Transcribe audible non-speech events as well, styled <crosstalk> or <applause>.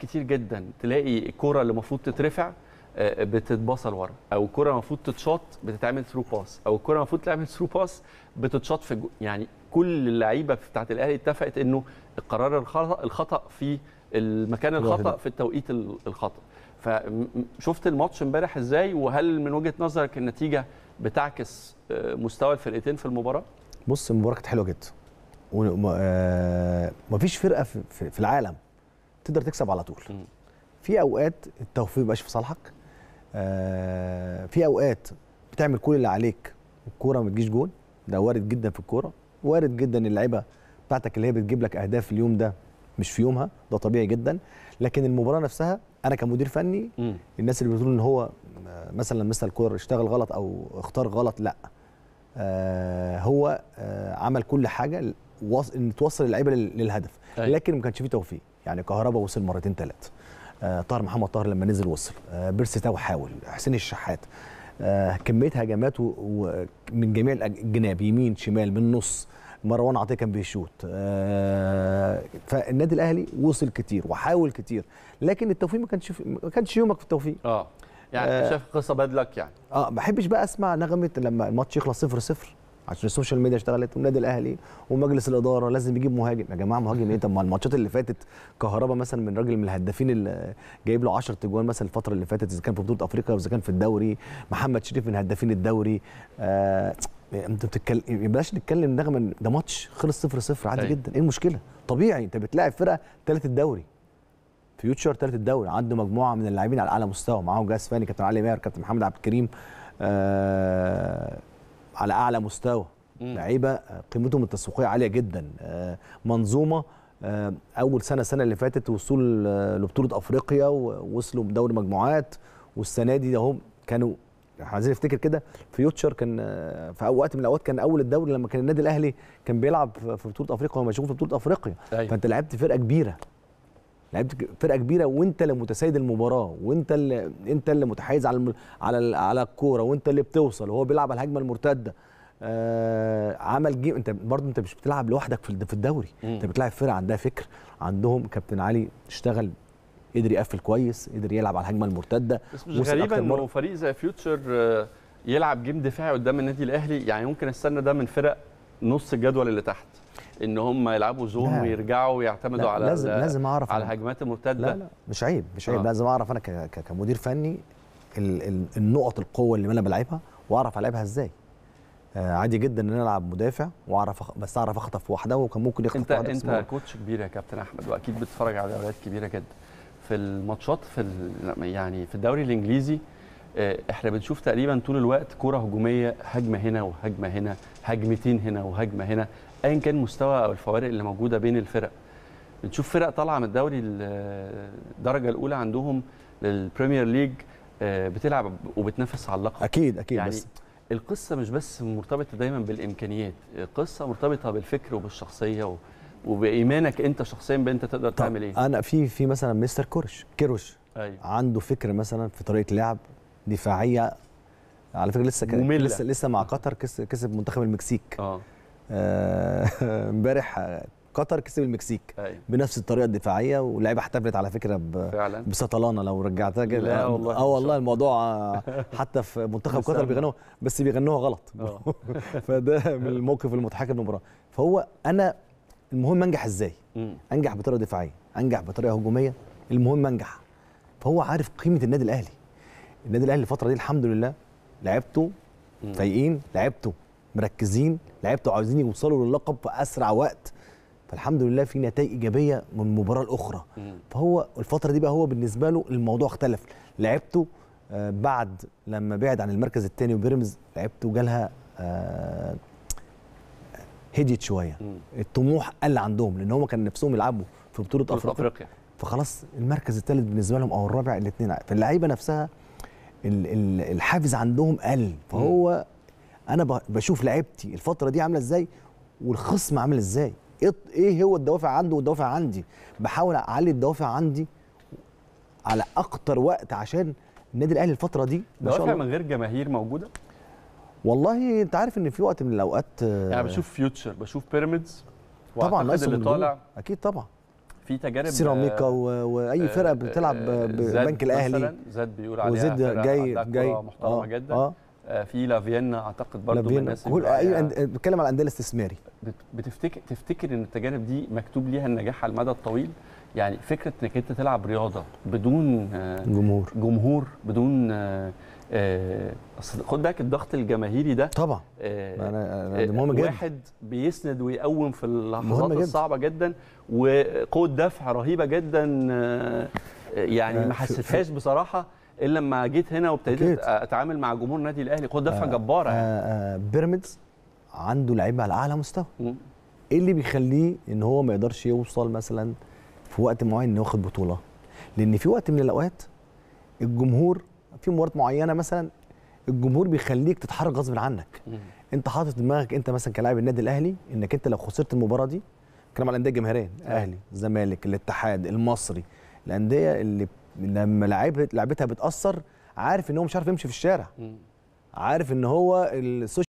كتير جدا تلاقي الكوره اللي المفروض تترفع آه، بتتبصل ورا او الكوره المفروض تتشاط بتتعمل ثرو باس او الكوره المفروض تعمل ثرو باس بتتشاط في يعني كل اللعيبه بتاعت الاهلي اتفقت انه القرار الخطا في المكان الخطا في التوقيت الخطا فشفت الماتش امبارح ازاي وهل من وجهه نظرك النتيجه بتعكس آه، مستوى الفرقتين في المباراه بص المباراه كانت حلوه جدا ومفيش آه، فرقه في العالم تقدر تكسب على طول في اوقات التوفيق مبقاش في صالحك آه في اوقات بتعمل كل اللي عليك والكوره ما تجيش جول ده وارد جدا في الكوره وارد جدا اللعيبه بتاعتك اللي هي بتجيب لك اهداف اليوم ده مش في يومها ده طبيعي جدا لكن المباراه نفسها انا كمدير فني م. الناس اللي بتقول ان هو مثلا مثل الكور اشتغل غلط او اختار غلط لا آه هو آه عمل كل حاجه ان توصل اللعيبه للهدف أي. أيوة. لكن ما كانش فيه توفيق يعني كهربا وصل مرتين ثلاث آه، طاهر محمد طاهر لما نزل وصل آه، بيرسي تاو حاول حسين الشحات آه، كميه هجمات من جميع الجناب يمين شمال من النص مروان عطيه كان بيشوط فالنادي الاهلي وصل كتير وحاول كتير لكن التوفيق ما كانش ما كانش يومك في التوفيق اه يعني آه شايف قصه باد لك يعني اه ما بحبش بقى اسمع نغمه لما الماتش يخلص 0 0 عشان السوشيال ميديا اشتغلت والنادي الاهلي ومجلس الاداره لازم يجيب مهاجم يا جماعه مهاجم ايه طب ما الماتشات اللي فاتت كهربا مثلا من راجل من الهدافين اللي جايب له 10 تجوان مثلا الفتره اللي فاتت اذا كان في بطوله افريقيا واذا كان في الدوري محمد شريف من هدافين الدوري آه انت بتتكلم بلاش نتكلم نغمه ده ماتش خلص 0 0 عادي طيب. جدا ايه المشكله طبيعي انت بتلاعب فرقه ثالث الدوري فيوتشر ثالث الدوري عنده مجموعه من اللاعبين على اعلى مستوى معاهم جاس فاني كابتن علي ماهر كابتن محمد عبد الكريم آه على اعلى مستوى لعيبه آه، قيمتهم التسويقيه عاليه جدا آه، منظومه آه، اول سنه السنه اللي فاتت وصول لبطوله افريقيا ووصلوا بدوري مجموعات والسنه دي اهو كانوا عايزين نفتكر كده فيوتشر كان في وقت من الاوقات كان اول الدوري لما كان النادي الاهلي كان بيلعب في بطوله افريقيا وهو مشغول في بطوله افريقيا أيوة. فانت لعبت فرقه كبيره لعبت فرقه كبيره وانت اللي متسيد المباراه وانت اللي انت اللي متحيز على على على الكوره وانت اللي بتوصل وهو بيلعب على الهجمه المرتده آه عمل جيم انت برضه انت مش بتلعب لوحدك في الدوري مم. انت بتلعب فرقه عندها فكر عندهم كابتن علي اشتغل قدر يقفل كويس قدر يلعب على الهجمه المرتده بس مش غريبه انه فريق زي فيوتشر آه، يلعب جيم دفاعي قدام النادي الاهلي يعني ممكن استنى ده من فرق نص الجدول اللي تحت ان هم يلعبوا زون لا. ويرجعوا ويعتمدوا على لازم لازم اعرف على الهجمات المرتده لا لا مش عيب مش عيب آه. لازم اعرف انا كمدير فني النقط القوه اللي انا بلعبها واعرف العبها ازاي آه، عادي جدا ان انا العب مدافع واعرف بس اعرف اخطف واحده وكان ممكن يخطف انت انت اسمها. كوتش كبير يا كابتن احمد واكيد بتتفرج على دوريات كبيره جدا في الماتشات في ال... يعني في الدوري الانجليزي آه، احنا بنشوف تقريبا طول الوقت كره هجوميه هجمه هنا وهجمه هنا هجمتين هنا وهجمه هنا ايا كان مستوى او الفوارق اللي موجوده بين الفرق بنشوف فرق طالعه من الدوري الدرجه الاولى عندهم للبريمير ليج آه، بتلعب وبتنافس على اللقب اكيد اكيد يعني بس القصه مش بس مرتبطه دايما بالامكانيات القصه مرتبطه بالفكر وبالشخصيه و... وبايمانك انت شخصيا بانت تقدر تعمل ايه انا في في مثلا مستر كرش كيروش أيوه. عنده فكر مثلا في طريقه لعب دفاعيه على فكره لسه مملة. لسه لسه مع قطر كسب منتخب المكسيك اه آه، <laughs> امبارح قطر كسب المكسيك أيوة. بنفس الطريقه الدفاعيه واللعيبه احتفلت على فكره ب... فعلا. بسطلانه لو رجعتها كده والله اه والله الموضوع <laughs> حتى في منتخب قطر بيغنوها بس بيغنوها غلط آه. <laughs> فده من الموقف المضحك المباراه فهو انا المهم انجح ازاي انجح بطريقه دفاعيه انجح بطريقه هجوميه المهم انجح فهو عارف قيمه النادي الاهلي النادي الاهلي الفتره دي الحمد لله لعبته فايقين لعبته مركزين لعيبته عايزين يوصلوا للقب في اسرع وقت فالحمد لله في نتائج ايجابيه من المباراه الاخرى فهو الفتره دي بقى هو بالنسبه له الموضوع اختلف لعيبته آه، بعد لما بعد عن المركز الثاني وبيراميدز لعيبته جالها آه، هديت شويه الطموح قل عندهم لان هم كان نفسهم يلعبوا في بطوله افريقيا, أفريقيا. فخلاص المركز الثالث بالنسبه لهم او الرابع الاثنين فاللعيبه نفسها الحافز عندهم قل فهو انا بشوف لعيبتي الفتره دي عامله ازاي والخصم عامل ازاي إيه-, ايه هو الدوافع عنده والدوافع عندي بحاول اعلي الدوافع عندي على اكتر وقت عشان النادي الاهلي الفتره دي دوافع من غير جماهير موجوده والله انت عارف ان في وقت من الاوقات آه، يعني بشوف فيوتشر بشوف بيراميدز طبعا اللي طالع اكيد طبعا في تجارب سيراميكا آه واي فرقه آه، بتلعب آه، بالبنك الاهلي زاد بيقول عليها زاد جاي جاي محترمه آه جدا آه آه، في لافيانا اعتقد برضه من الناس كل اي بتكلم على الانديه الاستثماري بتفتكر تفتكر ان التجارب دي مكتوب ليها النجاح على المدى الطويل يعني فكره انك انت تلعب رياضه بدون آه، جمهور جمهور بدون آه، اصل خد بالك الضغط الجماهيري ده طبعا انا, مهم جدا واحد بيسند ويقوم في اللحظات الصعبه جدا وقوه دفع رهيبه جدا يعني ما حسيتهاش بصراحه الا لما جيت هنا وابتديت اتعامل مع جمهور النادي الاهلي خد دفعه آه جباره يعني. آه،, آه بيراميدز عنده لعيبه على اعلى مستوى ايه اللي بيخليه ان هو ما يقدرش يوصل مثلا في وقت معين انه ياخد بطوله لان في وقت من الاوقات الجمهور في مباراه معينه مثلا الجمهور بيخليك تتحرك غصب عنك مم. انت حاطط دماغك انت مثلا كلاعب النادي الاهلي انك انت لو خسرت المباراه دي كلام على الانديه الجماهيريه آه. الاهلي الزمالك الاتحاد المصري الانديه اللي لما لعبتها بتاثر عارف ان هو مش عارف يمشي في الشارع عارف ان هو السوشيال